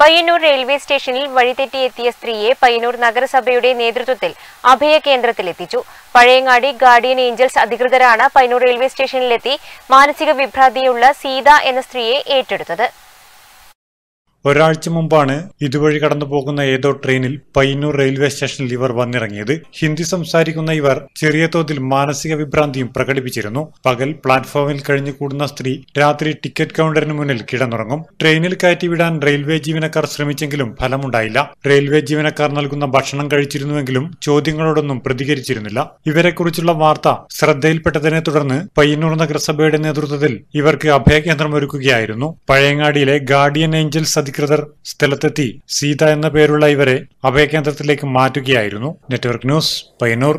Payyanur railway സ്റ്റേഷനിൽ വഴിതെറ്റിയെത്തിയ സ്ത്രീയെ പയ്യന്നൂർ നഗരസഭയുടെ നേതൃത്വത്തിൽ അഭയ കേന്ദ്രത്തിലെത്തിച്ചു പഴയങ്ങാടി ഗാർഡിയൻ ഏഞ്ചൽസ് അധികൃതരാണ് പയ്യന്നൂർ റെയിൽവേ സ്റ്റേഷനിലെത്തി മാനസിക വിഭ്രാന്തിയുള്ള സീത എന്ന സ്ത്രീയെ ഏറ്റെടുത്തത് ഒരാഴ്ച മുമ്പാണ് ഇതുവഴി കടന്നു പോകുന്ന ഏതോ ട്രെയിനിൽ പയ്യന്നൂർ റെയിൽവേ സ്റ്റേഷനിൽ ഇവർ വന്നിറങ്ങിയത് ഹിന്ദി സംസാരിക്കുന്ന ഇവർ ചെറിയ തോതിൽ മാനസിക വിഭ്രാന്തിയും പ്രകടിപ്പിച്ചിരുന്നു പകൽ പ്ലാറ്റ്ഫോമിൽ കഴിഞ്ഞു കൂടുന്ന സ്ത്രീ രാത്രി ടിക്കറ്റ് കൗണ്ടറിന് മുന്നിൽ കിടന്നുറങ്ങും ട്രെയിനിൽ കയറ്റിവിടാൻ റെയിൽവേ ജീവനക്കാർ ശ്രമിച്ചെങ്കിലും ഫലമുണ്ടായില്ല റെയിൽവേ ജീവനക്കാർ നൽകുന്ന ഭക്ഷണം കഴിച്ചിരുന്നുവെങ്കിലും ചോദ്യങ്ങളോടൊന്നും പ്രതികരിച്ചിരുന്നില്ല ഇവരെക്കുറിച്ചുള്ള വാർത്ത ശ്രദ്ധയിൽപ്പെട്ടതിനെ തുടർന്ന് പയ്യന്നൂർ നഗരസഭയുടെ നേതൃത്വത്തിൽ ഇവർക്ക് അഭയകേന്ദ്രം ഒരുക്കുകയായിരുന്നു പഴയങ്ങാടിയിലെ ഗാർഡിയൻ ഏഞ്ചൽസ് അധികൃതർ സ്ഥലത്തെത്തി സീത എന്ന പേരുള്ള ഇവരെ അഭയകേന്ദ്രത്തിലേക്ക് മാറ്റുകയായിരുന്നു നെറ്റ്വർക്ക് ന്യൂസ് പയ്യന്നൂർ